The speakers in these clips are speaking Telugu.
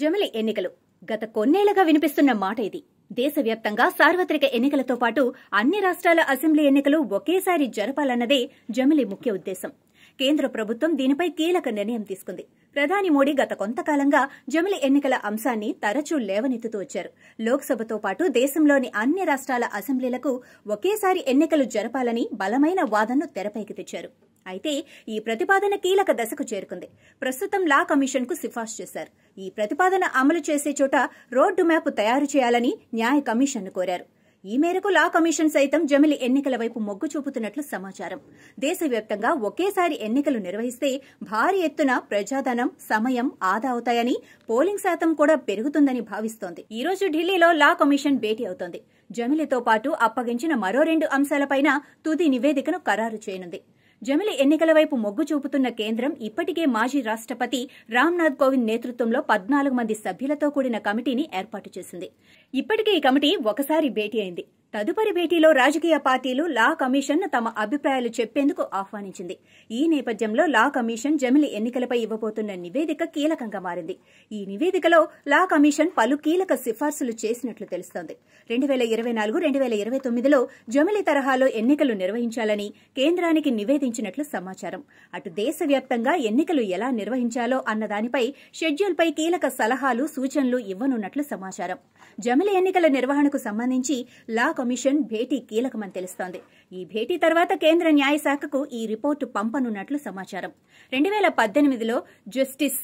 జమిలి ఎన్నికలు గత కొన్నేళ్లగా వినిపిస్తున్న మాట ఇది దేశవ్యాప్తంగా సార్వత్రిక ఎన్నికలతో పాటు అన్ని రాష్ట్రాల అసెంబ్లీ ఎన్నికలు ఒకేసారి జరపాలన్నదే జమిలి ముఖ్య ఉద్దేశం కేంద్ర ప్రభుత్వం దీనిపై కీలక నిర్ణయం తీసుకుంది ప్రధాని మోడీ గత కొంతకాలంగా జమిలి ఎన్నికల అంశాన్ని తరచూ లేవనెత్తుతూ వచ్చారు లోక్సభతో పాటు దేశంలోని అన్ని రాష్ట్రాల అసెంబ్లీలకు ఒకేసారి ఎన్నికలు జరపాలని బలమైన వాదనను తెరపైకి తెచ్చారు అయితే ఈ ప్రతిపాదన కీలక దశకు చేరుకుంది ప్రస్తుతం లా కమిషన్కు సిఫార్సు చేశారు ఈ ప్రతిపాదన అమలు చేసే చోట రోడ్డు మ్యాప్ తయారు చేయాలని న్యాయ కమిషన్ను కోరారు ఈ మేరకు లా కమిషన్ సైతం జమిలి ఎన్నికల వైపు మొగ్గు చూపుతున్నట్లు సమాచారం దేశవ్యాప్తంగా ఒకేసారి ఎన్నికలు నిర్వహిస్తే భారీ ఎత్తున ప్రజాధనం సమయం ఆదా అవుతాయని పోలింగ్ శాతం కూడా పెరుగుతుందని భావిస్తోంది ఈ రోజు ఢిల్లీలో లా కమిషన్ భేటీ అవుతోంది జమిలితో పాటు అప్పగించిన మరో రెండు అంశాలపైన తుది నివేదికను ఖరారు చేయనుంది జమిలి ఎన్నికల వైపు మొగ్గు చూపుతున్న కేంద్రం ఇప్పటికే మాజీ రాష్ట్రపతి రామ్నాథ్ కోవింద్ నేతృత్వంలో పద్నాలుగు మంది సభ్యులతో కూడిన కమిటీని ఏర్పాటు చేసింది ఇప్పటికే ఈ కమిటీ ఒకసారి భేటీ అయింది తదుపరి భేటీలో రాజకీయ పార్టీలు లా కమిషన్ తమ అభిప్రాయాలు చెప్పేందుకు ఆహ్వానించింది ఈ నేపథ్యంలో లా కమిషన్ జమిలి ఎన్నికలపై ఇవ్వబోతున్న నివేదిక కీలకంగా మారింది ఈ నివేదికలో లా కమిషన్ పలు కీలక సిఫార్సులు చేసినట్లు తెలుస్తోంది రెండు వేల ఇరవై నాలుగు రెండు వేల ఇరవై తొమ్మిదిలో జమిలి తరహాలో ఎన్నికలు నిర్వహించాలని కేంద్రానికి నివేదించినట్లు సమాచారం అటు దేశవ్యాప్తంగా ఎన్నికలు ఎలా నిర్వహించాలో అన్న దానిపై షెడ్యూల్పై కీలక సలహాలు సూచనలు ఇవ్వనున్నట్లు సమాచారం జమిలి ఎన్నికల నిర్వహణకు సంబంధించి లా కమిషన్ భేటీ కీలకమని తెలుస్తోంది ఈ భేటీ తర్వాత కేంద్ర న్యాయశాఖకు ఈ రిపోర్టు పంపనున్నట్లు సమాచారం రెండు వేల పద్దెనిమిదిలో జస్టిస్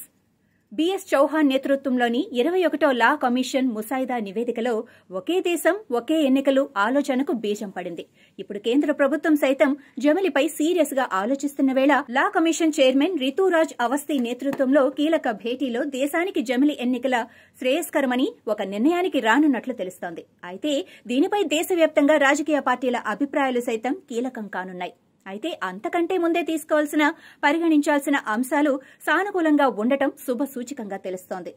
బీఎస్ చౌహాన్ నేతృత్వంలోని ఇరవై ఒకటో లా కమిషన్ ముసాయిదా నివేదికలో ఒకే దేశం ఒకే ఎన్నికలు ఆలోచనకు బీజం పడింది ఇప్పుడు కేంద్ర ప్రభుత్వం సైతం జమిలిపై సీరియస్ గా ఆలోచిస్తున్న వేళ law commission chairman Rituraj Awasthi నేతృత్వంలో కీలక భేటీలో దేశానికి జమిలి ఎన్నికల శ్రేయస్కరమని ఒక నిర్ణయానికి రానున్నట్లు తెలుస్తోంది అయితే దీనిపై దేశవ్యాప్తంగా రాజకీయ పార్టీల అభిప్రాయాలు సైతం కీలకం కానున్నాయి అయితే అంతకంటే ముందే తీసుకోవాల్సిన పరిగణించాల్సిన అంశాలు సానుకూలంగా ఉండటం శుభ సూచికంగా తెలుస్తోంది